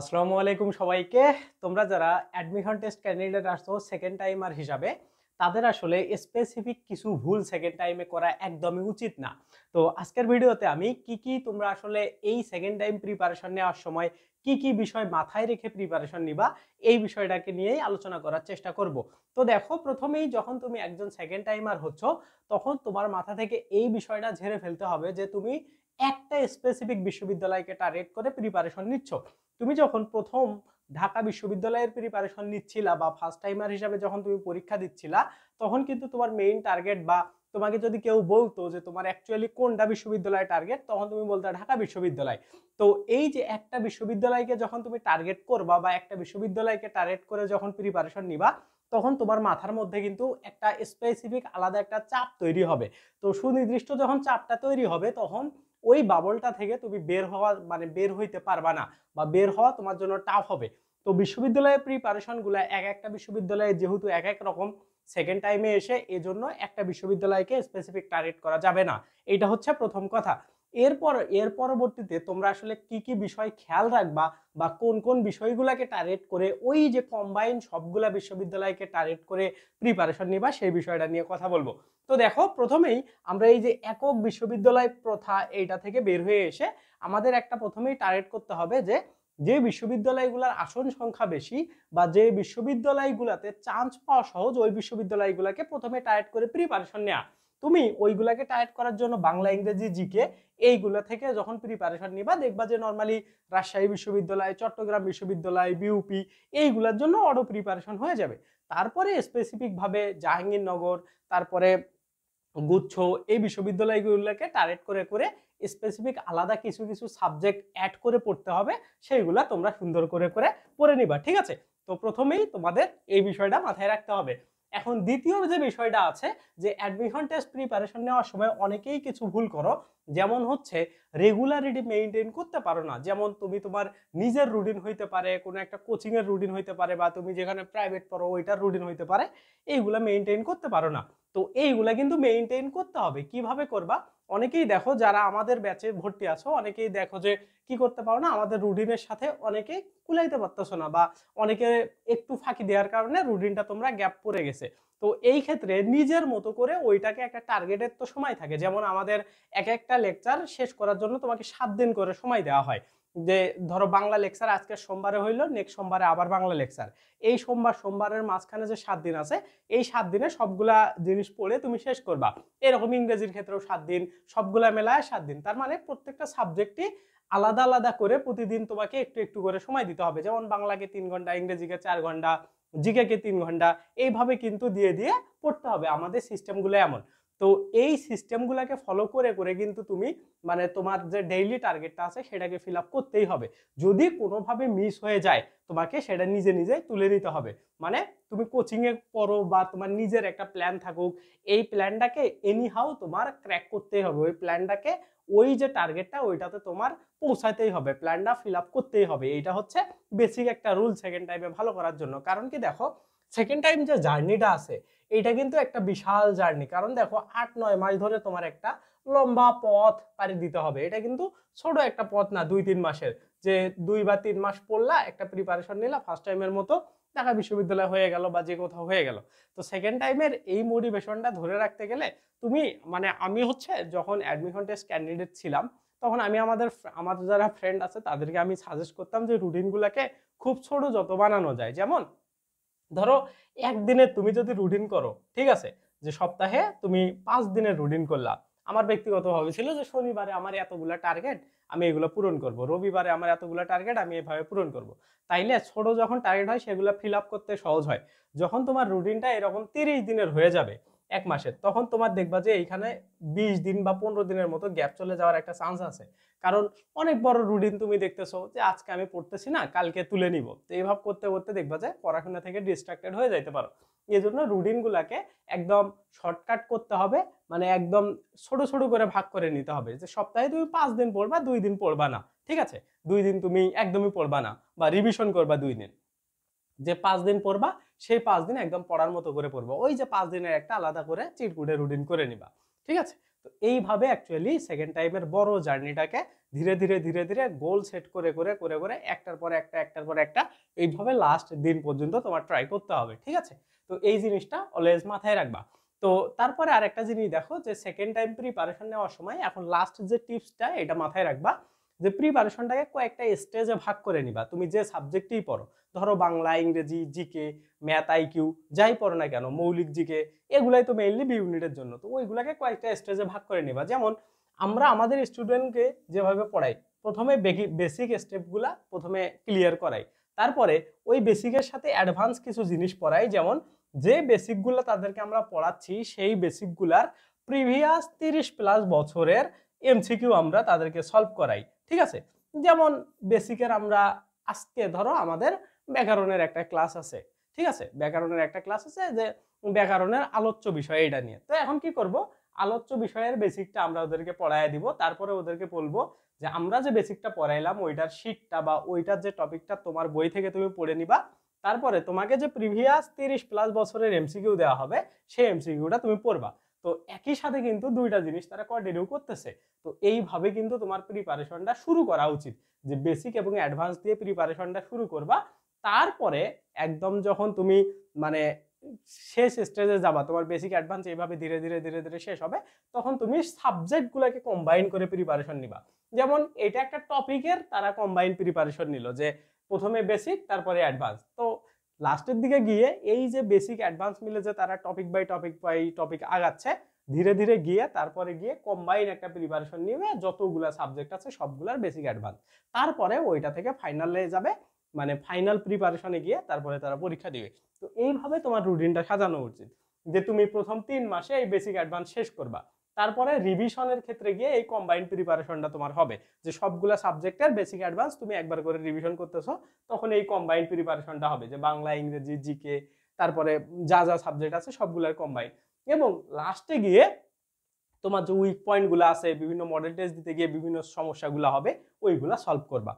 আসসালামু আলাইকুম সবাইকে তোমরা যারা অ্যাডমিশন টেস্ট ক্যান্ডিডেট আসছো সেকেন্ড টাইমার হিসাবে তাদের আসলে স্পেসিফিক কিছু ভুল সেকেন্ড টাইমে করা একদমই উচিত না তো আজকের ভিডিওতে আমি কি কি তোমরা আসলে এই সেকেন্ড টাইম প্রিপারেশন নেওয়ার সময় কি কি বিষয় মাথায় রেখে প্রিপারেশন নিবা এই বিষয়টাকে নিয়েই আলোচনা করার চেষ্টা করব তো দেখো প্রথমেই যখন তুমি একজন সেকেন্ড টাইমার হচ্ছ তখন তোমার মাথা থেকে এই বিষয়টা ঝেড়ে ফেলতে হবে যে তুমি একটা স্পেসিফিক বিশ্ববিদ্যালয়কে টার্গেট করে প্রিপারেশন নিচ্ছ তুমি যখন প্রথম ঢাকা বিশ্ববিদ্যালয়ের প্রিপারেশন নিচ্ছিলা বা ফার্স্ট টাইমার হিসাবে যখন তুমি পরীক্ষা দিচ্ছিলা তখন কিন্তু তোমার মেইন টার্গেট বা তোমাকে যদি কেউ বলতো যে তোমার অ্যাকচুয়ালি কোনটা বিশ্ববিদ্যালয় টার্গেট তখন তুমি বলতো ঢাকা বিশ্ববিদ্যালয় তো এই যে একটা বিশ্ববিদ্যালয়কে যখন তুমি টার্গেট করবা বা একটা বিশ্ববিদ্যালয়কে টার্গেট করে যখন প্রিপারেশন নিবা তখন তোমার মাথার মধ্যে কিন্তু একটা স্পেসিফিক আলাদা একটা চাপ তৈরি হবে তো সুনির্দিষ্ট যখন চাপটা তৈরি হবে তখন ওই বাবলটা থেকে তুমি বের হওয়া মানে বের হইতে পারবা না বা বের হওয়া তোমার জন্য টাফ হবে তো বিশ্ববিদ্যালয়ের প্রিপারেশনগুলো এক একটা বিশ্ববিদ্যালয়ে যেহেতু এক এক রকম সেকেন্ড টাইমে এসে এজন্য একটা বিশ্ববিদ্যালয়কে স্পেসিফিক টার্গেট করা যাবে না এটা হচ্ছে প্রথম কথা এরপর এর পরবর্তীতে তোমরা আসলে কি কি বিষয় খেয়াল রাখবা বা কোন কোন বিষয়গুলোকে টার্গেট করে ওই যে কম্বাইন সবগুলা বিশ্ববিদ্যালয়কে টার্গেট করে প্রিপারেশন নিবা সেই বিষয়টা নিয়ে কথা বলবো তো দেখো প্রথমেই আমরা এই যে একক বিশ্ববিদ্যালয় প্রথা এইটা থেকে বের হয়ে এসে আমাদের একটা প্রথমেই টার্গেট করতে হবে যে যে বিশ্ববিদ্যালয়গুলোর আসন সংখ্যা বেশি বা যে বিশ্ববিদ্যালয়গুলোতে চান্স পাওয়া সহজ ওই বিশ্ববিদ্যালয়গুলোকে প্রথমে টার্গেট করে প্রিপারেশন নেওয়া তুমি ওইগুলাকে টাইট করার জন্য বাংলা ইংরেজি জিকে এইগুলো থেকে যখন প্রিপারেশন নিবা দেখবা যে নর্মালি রাজশাহী বিশ্ববিদ্যালয় চট্টগ্রাম বিশ্ববিদ্যালয় বিউপি এইগুলোর জন্য অটো প্রিপারেশন হয়ে যাবে তারপরে স্পেসিফিকভাবে জাহাঙ্গীরনগর তারপরে গুচ্ছ এই বিশ্ববিদ্যালয়গুলোকে টার্গেট করে করে স্পেসিফিক আলাদা কিছু কিছু সাবজেক্ট অ্যাড করে পড়তে হবে সেইগুলো তোমরা সুন্দর করে করে পড়ে নিবা ঠিক আছে তো প্রথমেই তোমাদের এই বিষয়টা মাথায় রাখতে হবে এখন দ্বিতীয় যে বিষয়টা আছে যে অ্যাডমিশন টেস্ট প্রিপারেশন নেওয়ার সময় অনেকেই কিছু ভুল করো যেমন হচ্ছে রেগুলারিটি মেনটেন করতে পারো না যেমন তুমি তোমার নিজের রুটিন হইতে পারে কোনো একটা কোচিংয়ের রুটিন হইতে পারে বা তুমি যেখানে প্রাইভেট পড়ো ওইটার রুটিন হইতে পারে এইগুলা মেনটেন করতে পারো না তো এইগুলা কিন্তু মেনটেন করতে হবে কিভাবে করবা অনেকেই দেখো যারা আমাদের ব্যাচে ভর্তি আছো অনেকেই দেখো যে কি করতে পারো না আমাদের রুটিনের সাথে অনেকে কুলাইতে পারতেছো না বা অনেকে একটু ফাঁকি দেওয়ার কারণে রুটিনটা তোমরা গ্যাপ পড়ে গেছে তো এই ক্ষেত্রে নিজের মতো করে ওইটাকে একটা টার্গেটের তো সময় থাকে যেমন আমাদের এক একটা লেকচার শেষ করার জন্য তোমাকে সাত দিন করে সময় দেওয়া হয় যে ধরো বাংলা লেকচার আজকে সোমবারে হইল নেক্সট সোমবারে আবার বাংলা লেকচার এই সোমবার সোমবারের মাঝখানে যে সাত দিন আছে এই সাত দিনে সবগুলা জিনিস পড়ে তুমি শেষ করবা এরকম ইংরেজির ক্ষেত্রেও সাত দিন সবগুলা মেলায় সাত দিন তার মানে প্রত্যেকটা সাবজেক্টই আলাদা আলাদা করে প্রতিদিন তোমাকে একটু একটু করে সময় দিতে হবে যেমন বাংলাকে তিন ঘন্টা ইংরেজিকে চার ঘন্টা কে তিন ঘন্টা এইভাবে কিন্তু দিয়ে দিয়ে পড়তে হবে আমাদের সিস্টেমগুলো এমন তো এই সিস্টেমগুলোকে ফলো করে করে কিন্তু তুমি মানে তোমার যে ডেইলি টার্গেটটা আছে সেটাকে ফিল করতেই হবে যদি কোনোভাবে মিস হয়ে যায় তোমাকে সেটা নিজে নিজে তুলে নিতে হবে মানে তুমি কোচিংয়ে করো বা তোমার নিজের একটা প্ল্যান থাকুক এই প্ল্যানটাকে এনিহাও তোমার ক্র্যাক করতেই হবে ওই প্ল্যানটাকে ওই যে টার্গেটটা ওইটাতে তোমার পৌঁছাতেই হবে প্ল্যানটা ফিল করতেই হবে এইটা হচ্ছে বেসিক একটা রুল সেকেন্ড টাইমে ভালো করার জন্য কারণ কি দেখো সেকেন্ড টাইম যে জার্নিটা আছে এটা কিন্তু একটা বিশাল জার্নি কারণ দেখো আট নয় মাস ধরে তোমার একটা লম্বা পথ পাড়ি দিতে হবে এটা কিন্তু ছোট একটা পথ না দুই তিন মাসের যে দুই বা তিন মাস পড়লা একটা প্রিপারেশন নিলা ফার্স্ট টাইমের মতো ঢাকা বিশ্ববিদ্যালয় হয়ে গেল বা যে কোথাও হয়ে গেল তো সেকেন্ড টাইমের এই মোটিভেশনটা ধরে রাখতে গেলে তুমি মানে আমি হচ্ছে যখন অ্যাডমিশন টেস্ট ক্যান্ডিডেট ছিলাম তখন আমি আমাদের আমাদের যারা ফ্রেন্ড আছে তাদেরকে আমি সাজেস্ট করতাম যে রুটিনগুলোকে খুব ছোট যত বানানো যায় যেমন ধরো একদিনে তুমি যদি রুটিন করো ঠিক আছে যে সপ্তাহে তুমি পাঁচ দিনের রুটিন করলা আমার ব্যক্তিগতভাবে ছিল যে শনিবারে আমার এতগুলা টার্গেট আমি এগুলো পূরণ করব রবিবারে আমার এতগুলো টার্গেট আমি এভাবে পূরণ করব। তাইলে ছোট যখন টার্গেট হয় সেগুলো ফিল করতে সহজ হয় যখন তোমার রুটিনটা এরকম তিরিশ দিনের হয়ে যাবে এক মাসের তখন তোমার দেখবা যে এইখানে বিশ দিন বা পনেরো দিনের মতো গ্যাপ চলে যাওয়ার একটা চান্স আছে কারণ অনেক বড় রুটিন তুমি দেখতেছো যে আজকে আমি পড়তেছি না কালকে তুলে নিব তো এইভাবে করতে করতে দেখবা যে পড়াশোনা থেকে ডিস্ট্রাক্টেড হয়ে যাইতে পারো এই জন্য রুটিনগুলোকে একদম শর্টকাট করতে হবে মানে একদম ছোট ছোট করে ভাগ করে নিতে হবে যে সপ্তাহে তুমি পাঁচ দিন পড়বা দুই দিন পড়বা না ঠিক আছে দুই দিন তুমি একদমই পড়বা না বা রিভিশন করবা দুই দিন যে পাঁচ দিন পড়বা সেই পাঁচ দিন একদম পড়ার মতো করে পড়বা ওই যে পাঁচ দিনের একটা আলাদা করে চিটকুটে রুটিন করে নিবা ঠিক আছে তো এইভাবে অ্যাকচুয়ালি সেকেন্ড টাইমের বড় জার্নিটাকে ধীরে ধীরে ধীরে ধীরে গোল সেট করে করে করে করে একটার পর একটা একটার পর একটা এইভাবে লাস্ট দিন পর্যন্ত তোমার ট্রাই করতে হবে ঠিক আছে তো এই জিনিসটা অলওয়েজ মাথায় রাখবা তো তারপরে আর একটা জিনিস দেখো যে সেকেন্ড টাইম প্রিপারেশন নেওয়ার সময় এখন লাস্ট যে টিপসটা এটা মাথায় রাখবা যে প্রিপারেশনটাকে কয়েকটা স্টেজে ভাগ করে নিবা তুমি যে সাবজেক্টেই পড়ো ধরো বাংলা ইংরেজি জিকে ম্যাথ আইকিউ যাই পড়ো না কেন মৌলিক জিকে এগুলাই তো মেইনলি বি ইউনিটের জন্য তো ওইগুলাকে কয়েকটা স্টেজে ভাগ করে নেবা যেমন আমরা আমাদের স্টুডেন্টকে যেভাবে পড়াই প্রথমে বেসিক স্টেপগুলা প্রথমে ক্লিয়ার করাই তারপরে ওই বেসিকের সাথে অ্যাডভান্স কিছু জিনিস পড়াই যেমন যে বেসিকগুলো তাদেরকে আমরা পড়াচ্ছি সেই বেসিকগুলার প্রিভিয়াস তিরিশ প্লাস বছরের এমসিকিউ আমরা তাদেরকে সলভ করাই ঠিক আছে যেমন বেসিকের আমরা আজকে ধরো আমাদের ব্যাকরণের একটা ক্লাস আছে ঠিক আছে ব্যাকরণের একটা ক্লাস আছে যে ব্যাকরণের আলোচ্য বিষয় এটা নিয়ে তো এখন কি করব আলোচ্য বিষয়ের বেসিকটা আমরা ওদেরকে পড়ায় দিব তারপরে ওদেরকে বলবো যে আমরা যে বেসিকটা পড়াইলাম ওইটার শিটটা বা ওইটার যে টপিকটা তোমার বই থেকে তুমি পড়ে নিবা তারপরে তোমাকে যে প্রিভিয়াস তিরিশ প্লাস বছরের এমসিকিউ দেওয়া হবে সেই এমসিকিউটা তুমি পড়বা তো একই সাথে কিন্তু দুইটা জিনিস তারা কন্টিনিউ করতেছে তো এইভাবে কিন্তু তোমার প্রিপারেশনটা শুরু করা উচিত যে বেসিক এবং অ্যাডভান্স দিয়ে প্রিপারেশনটা শুরু করবা তারপরে একদম যখন তুমি মানে শেষ স্টেজে যাবা তোমার বেসিক অ্যাডভান্স এইভাবে ধীরে ধীরে ধীরে ধীরে শেষ হবে তখন তুমি সাবজেক্টগুলোকে কম্বাইন করে প্রিপারেশন নিবা যেমন এটা একটা টপিকের তারা কম্বাইন প্রিপারেশন নিল যে প্রথমে বেসিক তারপরে অ্যাডভান্স তো লাস্টের দিকে গিয়ে এই যে বেসিক অ্যাডভান্স মিলে যে তারা topic by topic by topic আগাচ্ছে ধীরে ধীরে গিয়ে তারপরে গিয়ে কম্বাইন একটা প্রিপারেশন নিবে যতগুলা সাবজেক্ট আছে সবগুলার বেসিক অ্যাডভান্স তারপরে ওইটা থেকে ফাইনালে যাবে মানে ফাইনাল প্রিপারেশনে গিয়ে তারপরে তারা পরীক্ষা দিবে তো এইভাবে তোমার রুটিনটা সাজানো উচিত যে তুমি প্রথম তিন মাসে এই বেসিক অ্যাডভান্স শেষ করবা তারপরে রিভিশনের ক্ষেত্রে গিয়ে এই কম্বাইন্ড প্রিপারেশনটা তোমার হবে যে সবগুলা সাবজেক্টের বেসিক অ্যাডভান্স তুমি একবার করে রিভিশন করতেছো তখন এই কম্বাইন্ড প্রিপারেশনটা হবে যে বাংলা ইংরেজি জিকে তারপরে যা যা সাবজেক্ট আছে সবগুলোর কম্বাইন এবং লাস্টে গিয়ে তোমার যে উইক পয়েন্টগুলো আছে বিভিন্ন মডেল টেস্ট দিতে গিয়ে বিভিন্ন সমস্যাগুলো হবে ওইগুলা সলভ করবা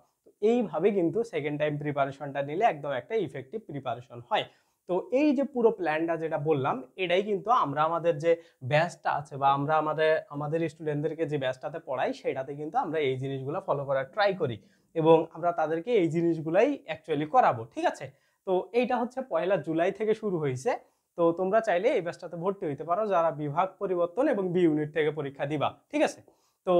এইভাবে কিন্তু সেকেন্ড টাইম প্রিপারেশনটা নিলে একদম একটা ইফেক্টিভ প্রিপারেশন হয় তো এই যে পুরো প্ল্যানটা যেটা বললাম এটাই কিন্তু আমরা আমাদের যে ব্যাচটা আছে বা আমরা আমাদের আমাদের স্টুডেন্টদেরকে যে ব্যাচটাতে পড়াই সেটাতে কিন্তু আমরা এই জিনিসগুলো ফলো করার ট্রাই করি এবং আমরা তাদেরকে এই জিনিসগুলাই অ্যাকচুয়ালি করাবো ঠিক আছে তো এইটা হচ্ছে পয়লা জুলাই থেকে শুরু হয়েছে তো তোমরা চাইলে এই ব্যাচটাতে ভর্তি হইতে পারো যারা বিভাগ পরিবর্তন এবং বি ইউনিট থেকে পরীক্ষা দিবা ঠিক আছে তো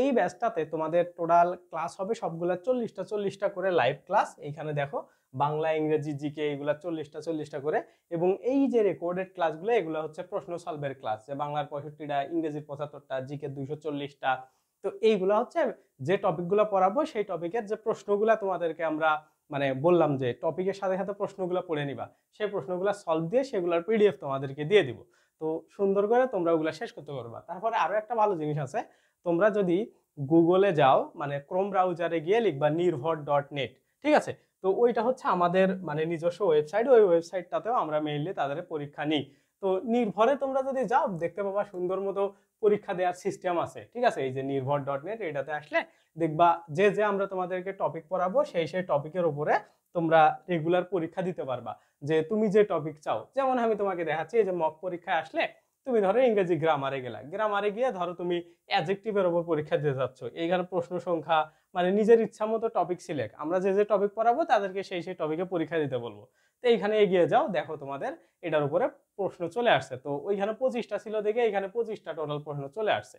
এই ব্যাচটাতে তোমাদের টোটাল ক্লাস হবে সবগুলা চল্লিশটা চল্লিশটা করে লাইভ ক্লাস এইখানে দেখো বাংলা ইংরেজি জিকে এইগুলা চল্লিশটা চল্লিশটা করে এবং এই যে রেকর্ডেড ক্লাসগুলো এগুলো হচ্ছে প্রশ্ন সলভের ক্লাস যে বাংলার পঁয়ষট্টিটা ইংরেজির পঁচাত্তরটা জিকে দুইশো চল্লিশটা তো এইগুলো হচ্ছে যে টপিকগুলো পড়াবো সেই টপিকের যে প্রশ্নগুলো তোমাদেরকে আমরা মানে বললাম যে টপিকের সাথে সাথে প্রশ্নগুলো পড়ে নিবা সেই প্রশ্নগুলো সলভ দিয়ে সেগুলোর পিডিএফ তোমাদেরকে দিয়ে দিব তো সুন্দর করে তোমরা ওগুলো শেষ করতে পারবা তারপরে আরও একটা ভালো জিনিস আছে তোমরা যদি গুগলে যাও মানে ক্রোম ব্রাউজারে গিয়ে লিখবা নির্ভর ডট নেট ঠিক আছে তো ওইটা হচ্ছে আমাদের মানে নিজস্ব ওয়েবসাইট ওই ওয়েবসাইটটাতেও আমরা মেইনলি তাদের পরীক্ষা নিই তো নির্ভরে তোমরা যদি যাও দেখতে পাবা সুন্দর মতো পরীক্ষা দেওয়ার সিস্টেম আছে ঠিক আছে এই যে নির্ভর ডট নেট এটাতে আসলে দেখবা যে যে আমরা তোমাদেরকে টপিক পড়াবো সেই সেই টপিকের উপরে তোমরা রেগুলার পরীক্ষা দিতে পারবা যে তুমি যে টপিক চাও যেমন আমি তোমাকে দেখাচ্ছি এই যে মক পরীক্ষায় আসলে তুমি ধরো ইংরেজি গ্রামারে গেলা গ্রামারে গিয়ে ধরো তুমি অ্যাজেক্টিভের ওপর পরীক্ষা দিতে যাচ্ছ এইখানে প্রশ্ন সংখ্যা মানে নিজের ইচ্ছা মতো টপিক সিলেক্ট আমরা যে যে টপিক পড়াবো তাদেরকে সেই সেই টপিকে পরীক্ষা দিতে বলবো তো এইখানে এগিয়ে যাও দেখো তোমাদের এটার উপরে প্রশ্ন চলে আসছে তো ওইখানে পঁচিশটা ছিল দেখে এখানে পঁচিশটা টোটাল প্রশ্ন চলে আসছে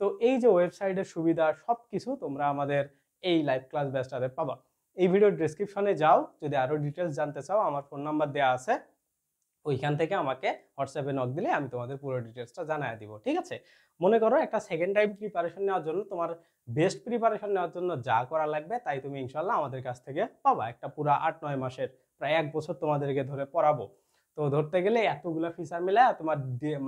তো এই যে ওয়েবসাইটের সুবিধা সব কিছু তোমরা আমাদের এই লাইভ ক্লাস ব্যাচটাতে পাবা এই ভিডিওর ডিসক্রিপশনে যাও যদি আরও ডিটেলস জানতে চাও আমার ফোন নাম্বার দেওয়া আছে ওইখান থেকে আমাকে হোয়াটসঅ্যাপে নক দিলে আমি তোমাদের পুরো ডিটেলসটা জানায় দিব ঠিক আছে মনে করো একটা সেকেন্ড টাইম প্রিপারেশন নেওয়ার জন্য তোমার বেস্ট প্রিপারেশন নেওয়ার জন্য যা করা লাগবে তাই তুমি ইনশাল্লাহ আমাদের কাছ থেকে পাবা একটা পুরো আট নয় মাসের প্রায় এক বছর তোমাদেরকে ধরে পড়াবো তো ধরতে গেলে এতগুলো ফিচার মিলে তোমার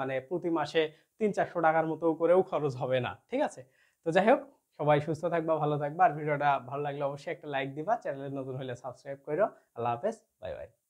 মানে প্রতি মাসে তিন চারশো টাকার মতো করেও খরচ হবে না ঠিক আছে তো যাই হোক সবাই সুস্থ থাকবা ভালো থাকবা আর ভিডিওটা ভালো লাগলে অবশ্যই একটা লাইক দিবা চ্যানেলে নতুন হলে সাবস্ক্রাইব করো আল্লাহ হাফেজ বাই বাই